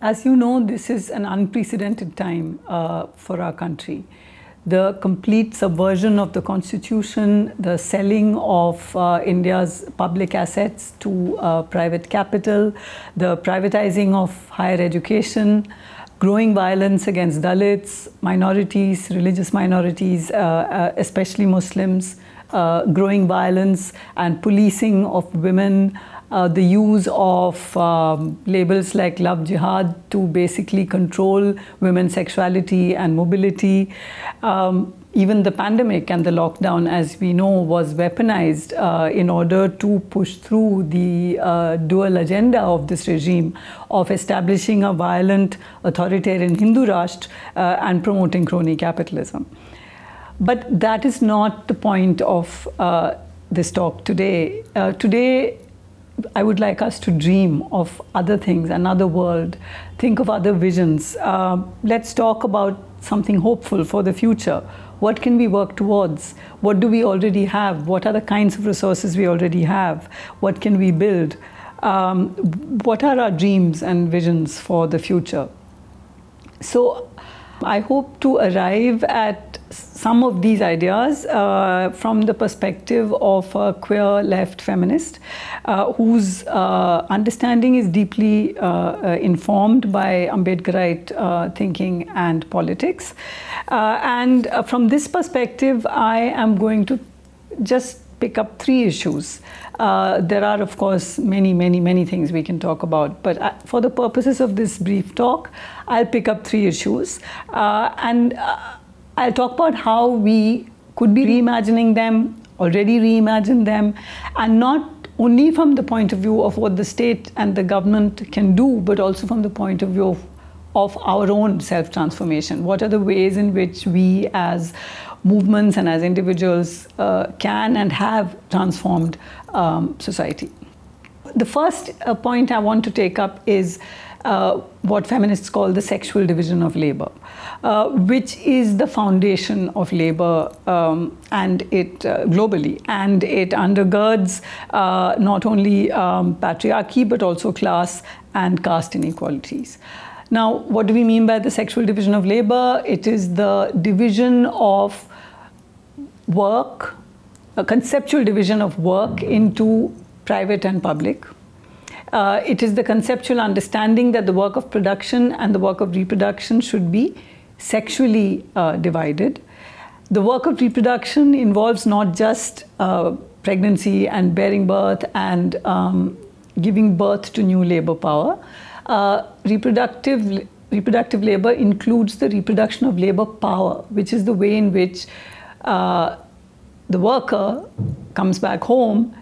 As you know, this is an unprecedented time uh, for our country. The complete subversion of the constitution, the selling of uh, India's public assets to uh, private capital, the privatizing of higher education, growing violence against Dalits, minorities, religious minorities, uh, uh, especially Muslims, uh, growing violence and policing of women, uh, the use of um, labels like love jihad to basically control women's sexuality and mobility. Um, even the pandemic and the lockdown, as we know, was weaponized uh, in order to push through the uh, dual agenda of this regime of establishing a violent authoritarian Hindu Rashtra uh, and promoting crony capitalism. But that is not the point of uh, this talk today. Uh, today, I would like us to dream of other things, another world, think of other visions. Uh, let's talk about something hopeful for the future. What can we work towards? What do we already have? What are the kinds of resources we already have? What can we build? Um, what are our dreams and visions for the future? So, I hope to arrive at some of these ideas uh, from the perspective of a queer left feminist uh, whose uh, understanding is deeply uh, uh, informed by Ambedkarite uh, thinking and politics. and from this perspective, I am going to just pick up three issues. Uh, there are, of course, many, many, many things we can talk about, but uh, for the purposes of this brief talk, I'll pick up three issues. Uh, and I'll talk about how we could be reimagining them, already reimagined them, and not only from the point of view of what the state and the government can do, but also from the point of view of, of our own self transformation. What are the ways in which we, as movements and as individuals, uh, can and have transformed um, society? the first uh, point I want to take up is uh, what feminists call the sexual division of labor, uh, which is the foundation of labor um, and it uh, globally, and it undergirds uh, not only um, patriarchy but also class and caste inequalities. Now, what do we mean by the sexual division of labor? It is the division of work, a conceptual division of work into private and public. Uh, it is the conceptual understanding that the work of production and the work of reproduction should be sexually uh, divided. The work of reproduction involves not just uh, pregnancy and bearing birth and um, giving birth to new labor power. Uh, reproductive, reproductive labor includes the reproduction of labor power, which is the way in which uh, the worker comes back home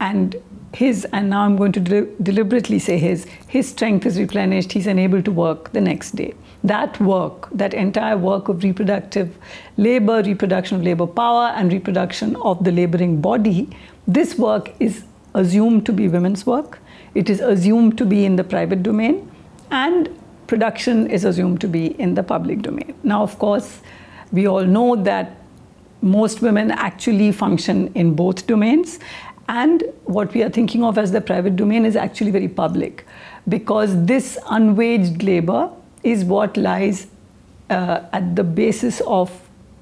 and his, and now I'm going to deliberately say his, his strength is replenished, he's unable to work the next day. That work, that entire work of reproductive labor, reproduction of labor power, and reproduction of the laboring body, this work is assumed to be women's work. It is assumed to be in the private domain, and production is assumed to be in the public domain. Now, of course, we all know that most women actually function in both domains and what we are thinking of as the private domain is actually very public because this unwaged labor is what lies uh, at the basis of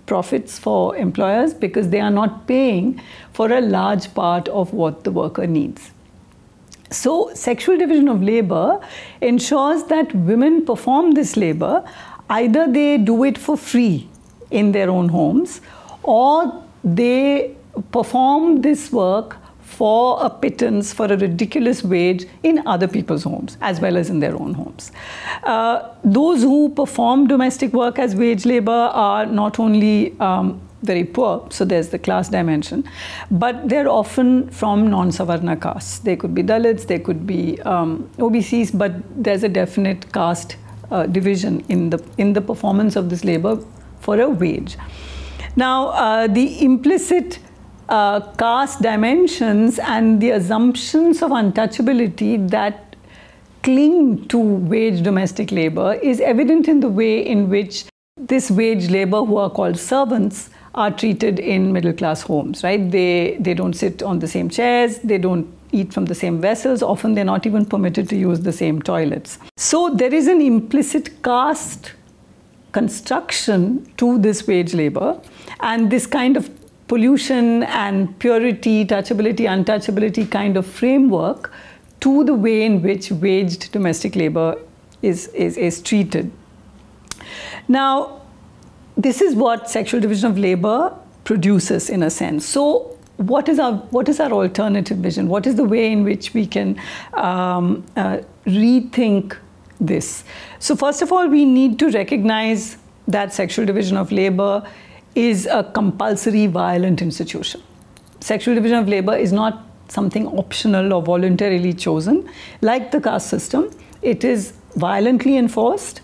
profits for employers because they are not paying for a large part of what the worker needs. So, sexual division of labor ensures that women perform this labor either they do it for free in their own homes or they perform this work for a pittance, for a ridiculous wage in other people's homes as well as in their own homes. Uh, those who perform domestic work as wage labor are not only um, very poor, so there's the class dimension, but they're often from non Savarna castes. They could be Dalits, they could be um, OBCs, but there's a definite caste uh, division in the, in the performance of this labor for a wage. Now, uh, the implicit uh, caste dimensions and the assumptions of untouchability that cling to wage domestic labor is evident in the way in which this wage labor who are called servants are treated in middle class homes right they they don't sit on the same chairs they don't eat from the same vessels often they're not even permitted to use the same toilets so there is an implicit caste construction to this wage labor and this kind of pollution and purity, touchability, untouchability kind of framework to the way in which waged domestic labor is, is, is treated. Now, this is what sexual division of labor produces in a sense. So what is our what is our alternative vision? What is the way in which we can um, uh, rethink this? So first of all, we need to recognize that sexual division of labor is a compulsory violent institution. Sexual division of labor is not something optional or voluntarily chosen. Like the caste system, it is violently enforced.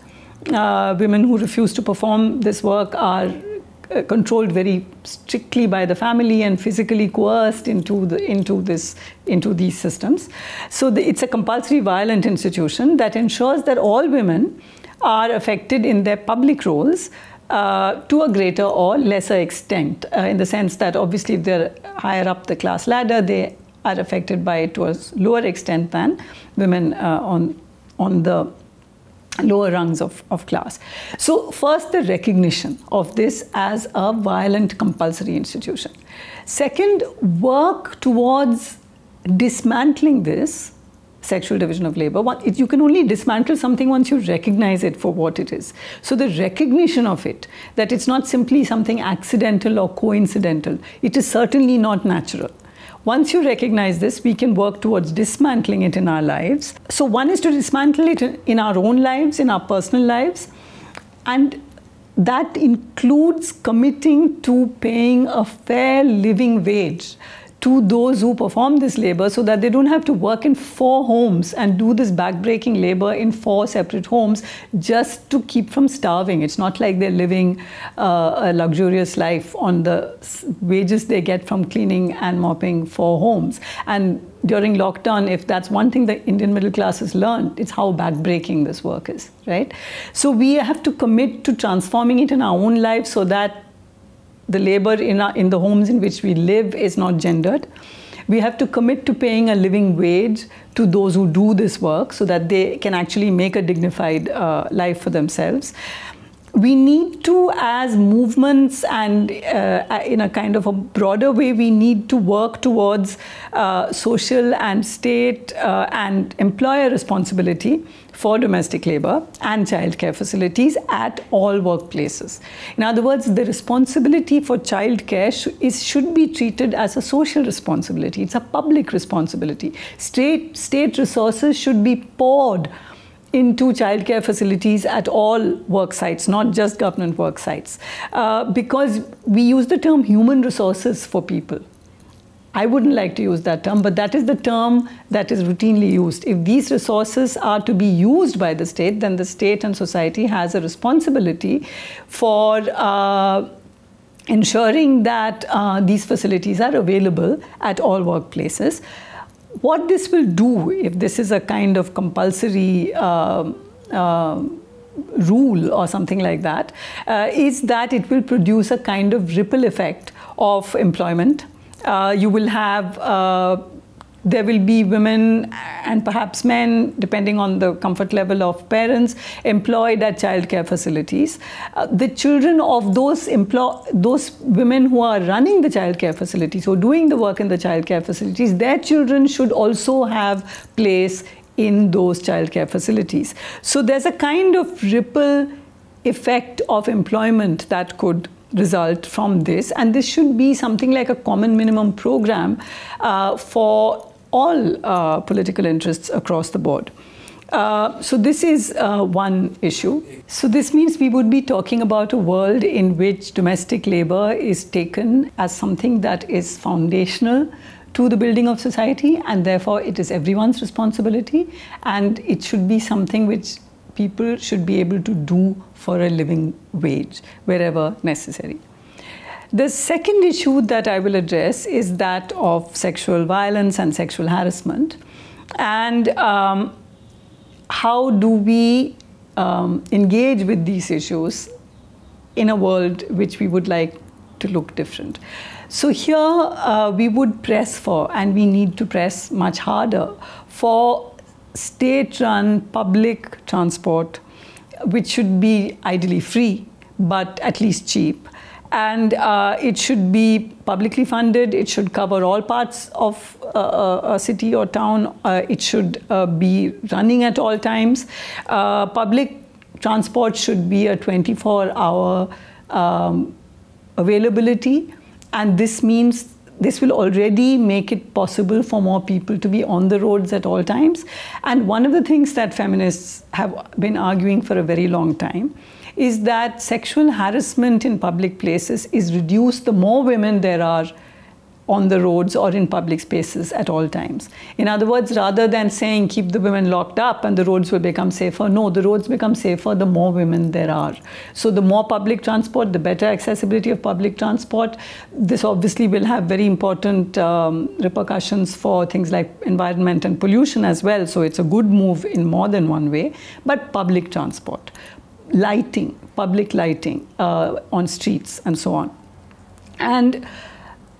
Uh, women who refuse to perform this work are uh, controlled very strictly by the family and physically coerced into the into this into these systems so the, it's a compulsory violent institution that ensures that all women are affected in their public roles uh, to a greater or lesser extent, uh, in the sense that obviously if they're higher up the class ladder, they are affected by it to a lower extent than women uh, on, on the lower rungs of, of class. So first, the recognition of this as a violent compulsory institution. Second, work towards dismantling this sexual division of labor. You can only dismantle something once you recognize it for what it is. So the recognition of it, that it's not simply something accidental or coincidental, it is certainly not natural. Once you recognize this, we can work towards dismantling it in our lives. So, one is to dismantle it in our own lives, in our personal lives, and that includes committing to paying a fair living wage to those who perform this labor so that they don't have to work in four homes and do this backbreaking labor in four separate homes just to keep from starving. It's not like they're living uh, a luxurious life on the wages they get from cleaning and mopping four homes. And during lockdown, if that's one thing the Indian middle class has learned, it's how backbreaking this work is, right? So we have to commit to transforming it in our own lives so that the labor in, our, in the homes in which we live is not gendered. We have to commit to paying a living wage to those who do this work so that they can actually make a dignified uh, life for themselves we need to, as movements and uh, uh, in a kind of a broader way, we need to work towards uh, social and state uh, and employer responsibility for domestic labor and childcare facilities at all workplaces. In other words, the responsibility for childcare sh should be treated as a social responsibility. It's a public responsibility. State, state resources should be poured into childcare facilities at all work sites, not just government work sites, uh, because we use the term human resources for people. I wouldn't like to use that term, but that is the term that is routinely used. If these resources are to be used by the state, then the state and society has a responsibility for uh, ensuring that uh, these facilities are available at all workplaces what this will do if this is a kind of compulsory uh, uh, rule or something like that uh, is that it will produce a kind of ripple effect of employment. Uh, you will have uh, there will be women and perhaps men, depending on the comfort level of parents, employed at childcare facilities. Uh, the children of those those women who are running the childcare facilities, so doing the work in the childcare facilities, their children should also have place in those childcare facilities. So there's a kind of ripple effect of employment that could result from this and this should be something like a common minimum program uh, for all uh, political interests across the board. Uh, so this is uh, one issue. So this means we would be talking about a world in which domestic labor is taken as something that is foundational to the building of society and therefore it is everyone's responsibility and it should be something which people should be able to do for a living wage wherever necessary. The second issue that I will address is that of sexual violence and sexual harassment. And um, how do we um, engage with these issues in a world which we would like to look different? So, here uh, we would press for, and we need to press much harder for state run public transport, which should be ideally free but at least cheap and uh, it should be publicly funded. It should cover all parts of uh, uh a city or town. Uh, it should uh, be running at all times. Uh, public transport should be a 24-hour um, availability, and this means this will already make it possible for more people to be on the roads at all times. And one of the things that feminists have been arguing for a very long time is that sexual harassment in public places is reduced the more women there are on the roads or in public spaces at all times. In other words, rather than saying keep the women locked up and the roads will become safer, no, the roads become safer the more women there are. So the more public transport, the better accessibility of public transport. This obviously will have very important um, repercussions for things like environment and pollution as well. So it's a good move in more than one way, but public transport lighting, public lighting uh, on streets and so on. And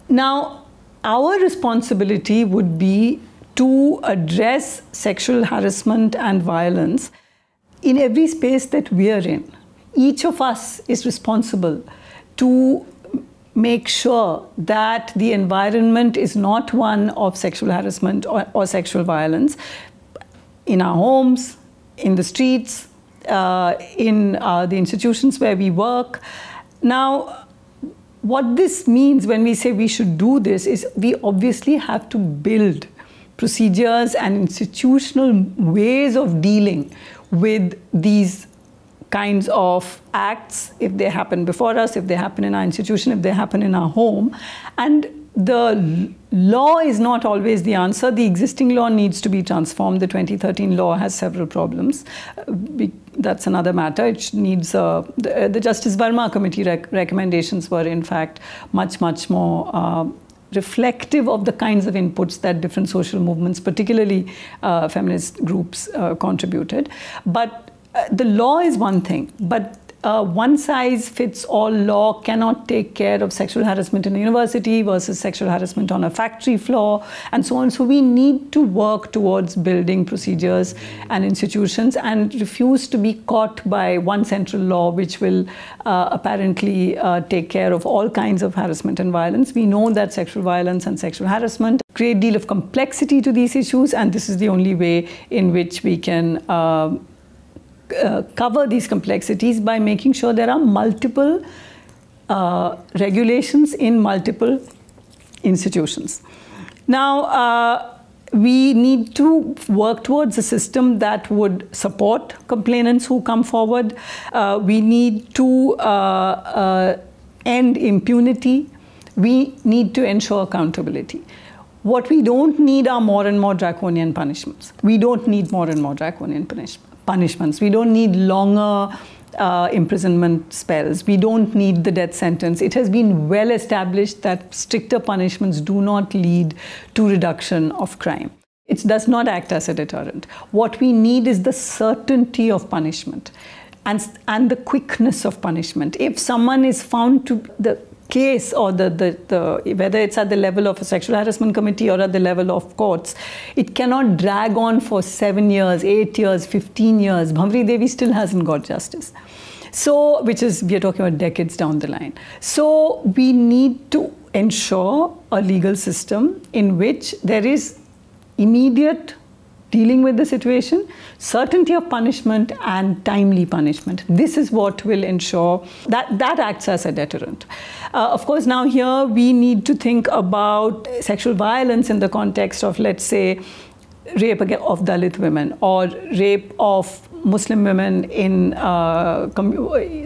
now our responsibility would be to address sexual harassment and violence in every space that we are in. Each of us is responsible to make sure that the environment is not one of sexual harassment or, or sexual violence in our homes, in the streets, uh, in uh, the institutions where we work. Now, what this means when we say we should do this is we obviously have to build procedures and institutional ways of dealing with these kinds of acts if they happen before us, if they happen in our institution, if they happen in our home. And the law is not always the answer. The existing law needs to be transformed. The 2013 law has several problems. Uh, that's another matter. It needs the, the, Justice Verma committee rec recommendations were in fact much much more. Uh, reflective of the kinds of inputs that different social movements, particularly uh, feminist groups, uh, contributed. But uh, the law is one thing, but a one size fits all law cannot take care of sexual harassment in a university versus sexual harassment on a factory floor and so on. So we need to work towards building procedures and institutions and refuse to be caught by one central law which will uh, apparently uh, take care of all kinds of harassment and violence. We know that sexual violence and sexual harassment create a deal of complexity to these issues and this is the only way in which we can uh, uh, cover these complexities by making sure there are multiple uh, regulations in multiple institutions. Now, uh, we need to work towards a system that would support complainants who come forward. Uh, we need to uh, end impunity. We need to ensure accountability. What we don't need are more and more draconian punishments. We don't need more and more draconian punishments punishments. We don't need longer uh, imprisonment spells. We don't need the death sentence. It has been well established that stricter punishments do not lead to reduction of crime. It does not act as a deterrent. What we need is the certainty of punishment and, and the quickness of punishment. If someone is found to, the case or the, the, the, whether it's at the level of a sexual harassment committee or at the level of courts, it cannot drag on for seven years, eight years, 15 years. Bhamri Devi still hasn't got justice. So, which is, we are talking about decades down the line. So, we need to ensure a legal system in which there is immediate dealing with the situation, certainty of punishment, and timely punishment. This is what will ensure that that acts as a deterrent. Uh, of course, now here we need to think about sexual violence in the context of, let's say, rape of Dalit women or rape of Muslim women in uh,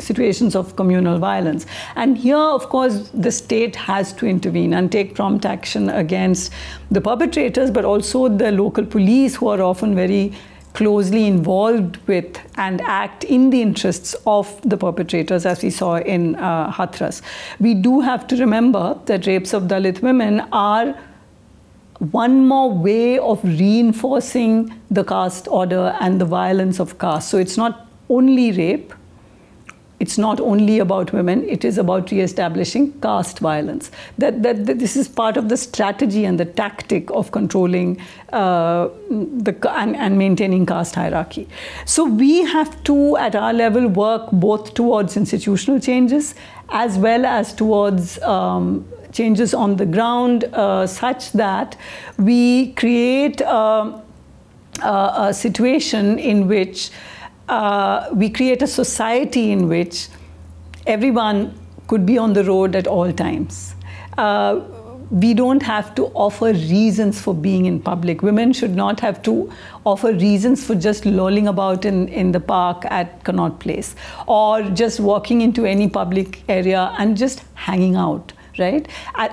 situations of communal violence. And here, of course, the state has to intervene and take prompt action against the perpetrators, but also the local police, who are often very closely involved with and act in the interests of the perpetrators, as we saw in uh, Hathras. We do have to remember that rapes of Dalit women are one more way of reinforcing the caste order and the violence of caste. So it's not only rape, it's not only about women, it is about re-establishing caste violence. That, that, that, this is part of the strategy and the tactic of controlling uh, the, and, and maintaining caste hierarchy. So we have to, at our level, work both towards institutional changes as well as towards um, changes on the ground uh, such that we create a, a, a situation in which uh, we create a society in which everyone could be on the road at all times. Uh, we don't have to offer reasons for being in public. Women should not have to offer reasons for just lolling about in, in the park at Connaught Place or just walking into any public area and just hanging out right?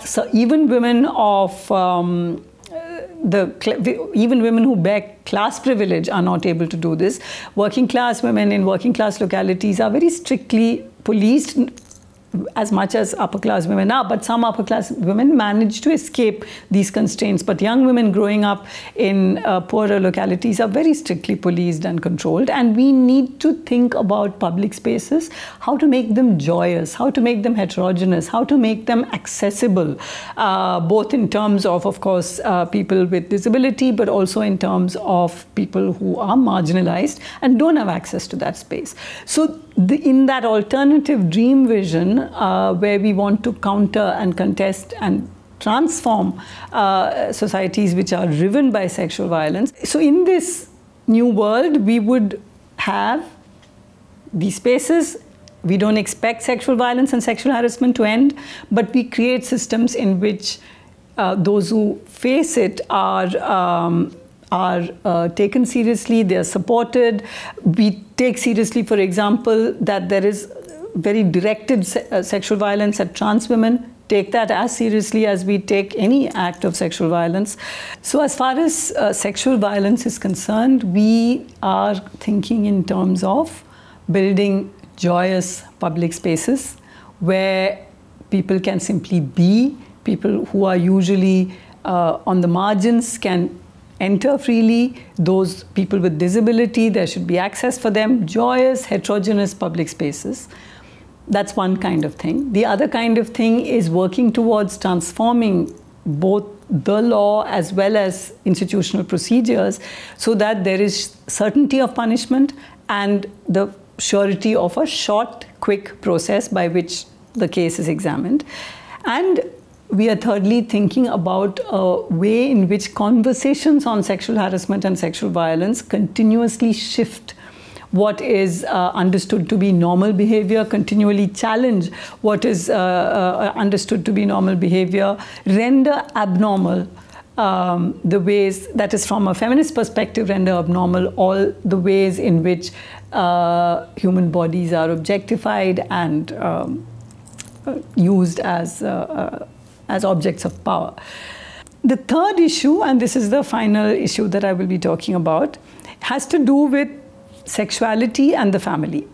So even women of um, uh, the even women who bear class privilege are not able to do this. Working class women in working class localities are very strictly policed as much as upper class women are, but some upper class women manage to escape these constraints. But young women growing up in uh, poorer localities are very strictly policed and controlled. And we need to think about public spaces, how to make them joyous, how to make them heterogeneous, how to make them accessible, uh, both in terms of, of course, uh, people with disability, but also in terms of people who are marginalized and don't have access to that space. So, the, in that alternative dream vision, uh, where we want to counter and contest and transform uh, societies which are driven by sexual violence. So, in this new world, we would have these spaces. We don't expect sexual violence and sexual harassment to end, but we create systems in which uh, those who face it are. Um, are uh, taken seriously, they are supported. We take seriously, for example, that there is very directed se uh, sexual violence at trans women take that as seriously as we take any act of sexual violence. So, as far as uh, sexual violence is concerned, we are thinking in terms of building joyous public spaces where people can simply be, people who are usually uh, on the margins can enter freely. Those people with disability, there should be access for them, joyous, heterogeneous public spaces that's one kind of thing. The other kind of thing is working towards transforming both the law as well as institutional procedures so that there is certainty of punishment and the surety of a short, quick process by which the case is examined. And we are thirdly thinking about a way in which conversations on sexual harassment and sexual violence continuously shift what is uh, understood to be normal behavior, continually challenge what is uh, uh, understood to be normal behavior, render abnormal. Um, the ways that is from a feminist perspective render abnormal all the ways in which uh, human bodies are objectified and um, uh, used as uh, uh, as objects of power. The third issue, and this is the final issue that I will be talking about, has to do with sexuality and the family.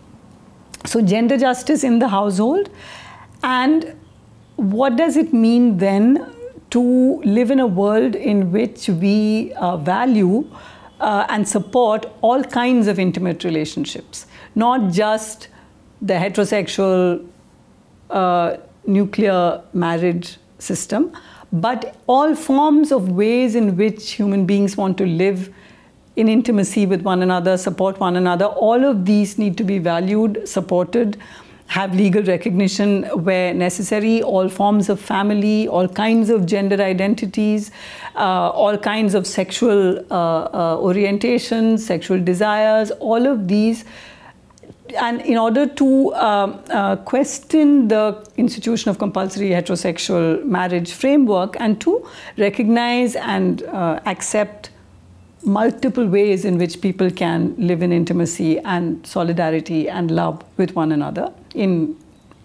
So, gender justice in the household, and what does it mean then to live in a world in which we uh, value uh, and support all kinds of intimate relationships, not just the heterosexual uh, nuclear marriage system, but all forms of ways in which human beings want to live in intimacy with one another, support one another. All of these need to be valued, supported, have legal recognition where necessary, all forms of family, all kinds of gender identities, uh, all kinds of sexual uh, uh, orientations, sexual desires, all of these. And in order to um, uh, question the institution of compulsory heterosexual marriage framework and to recognize and uh, accept multiple ways in which people can live in intimacy and solidarity and love with one another in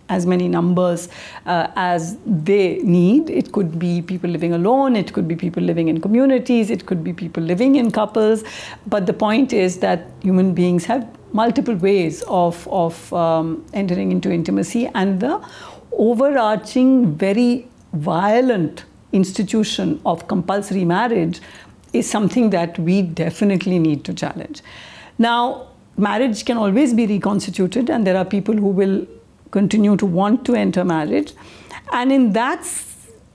as many numbers uh, as they need. It could be people living alone, it could be people living in communities, it could be people living in couples. But the point is that human beings have multiple ways of, of um, entering into intimacy, and the overarching, very violent institution of compulsory marriage is something that we definitely need to challenge. Now, marriage can always be reconstituted, and there are people who will continue to want to enter marriage. And in that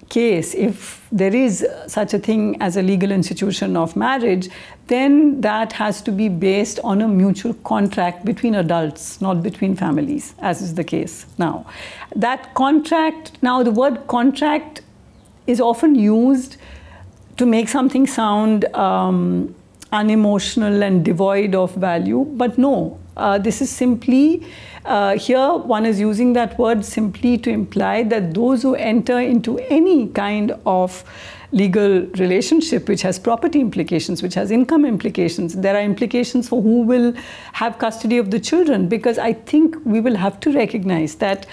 case, if there is such a thing as a legal institution of marriage, then that has to be based on a mutual contract between adults, not between families, as is the case now. That contract, now the word contract is often used to make something sound um, unemotional and devoid of value. But no, uh, this is simply, uh, here one is using that word simply to imply that those who enter into any kind of legal relationship, which has property implications, which has income implications. There are implications for who will have custody of the children, because I think we will have to recognize that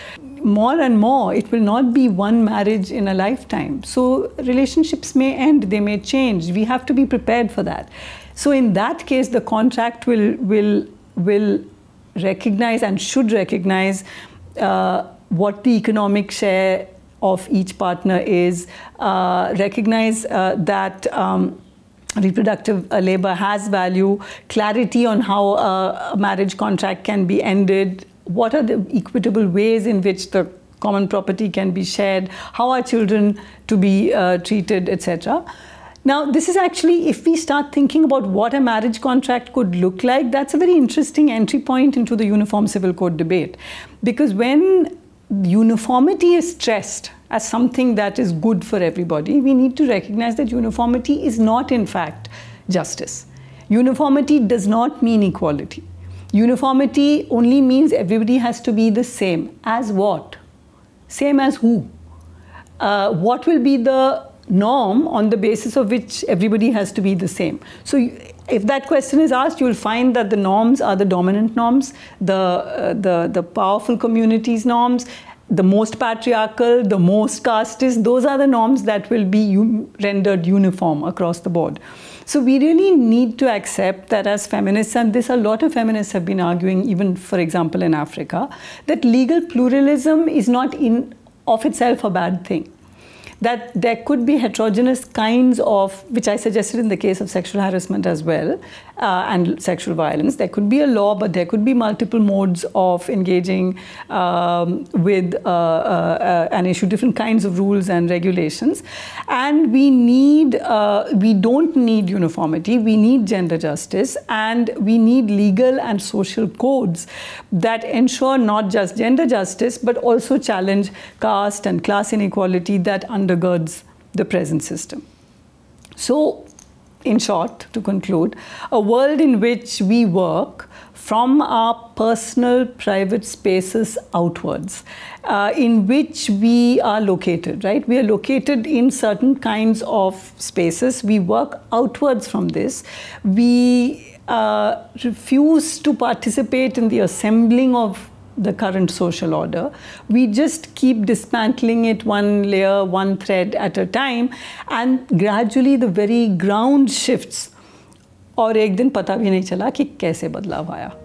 more and more it will not be one marriage in a lifetime. So relationships may end, they may change. We have to be prepared for that. So in that case, the contract will will will recognize and should recognize uh, what the economic share of each partner is uh, recognize uh, that. Um, reproductive uh, labor has value, clarity on how a marriage contract can be ended, what are the equitable ways in which the common property can be shared, how are children to be uh, treated, etc. Now, this is actually, if we start thinking about what a marriage contract could look like, that's a very interesting entry point into the Uniform Civil Code debate. Because when uniformity is stressed as something that is good for everybody, we need to recognize that uniformity is not, in fact, justice. Uniformity does not mean equality. Uniformity only means everybody has to be the same. As what? Same as who? Uh, what will be the norm on the basis of which everybody has to be the same? So if that question is asked, you'll find that the norms are the dominant norms, the, uh, the, the powerful communities' norms, the most patriarchal, the most casteist, those are the norms that will be rendered uniform across the board. So we really need to accept that as feminists, and this a lot of feminists have been arguing, even for example in Africa, that legal pluralism is not in of itself a bad thing that there could be heterogeneous kinds of, which I suggested in the case of sexual harassment as well, uh, and sexual violence. There could be a law, but there could be multiple modes of engaging um, with uh, uh, uh and issue different kinds of rules and regulations. And we need, uh, we don't need uniformity. We need gender justice, and we need legal and social codes that ensure not just gender justice, but also challenge caste and class inequality that under undergirds the present system. So, in short, to conclude, a world in which we work from our personal private spaces outwards uh, in which we are located right we are located in certain kinds of spaces we work outwards from this we uh, refuse to participate in the assembling of the current social order. We just keep dismantling it one layer, one thread at a time, and gradually the very ground shifts. Or एक दिन पता भी नहीं चला कि कैसे बदलाव आया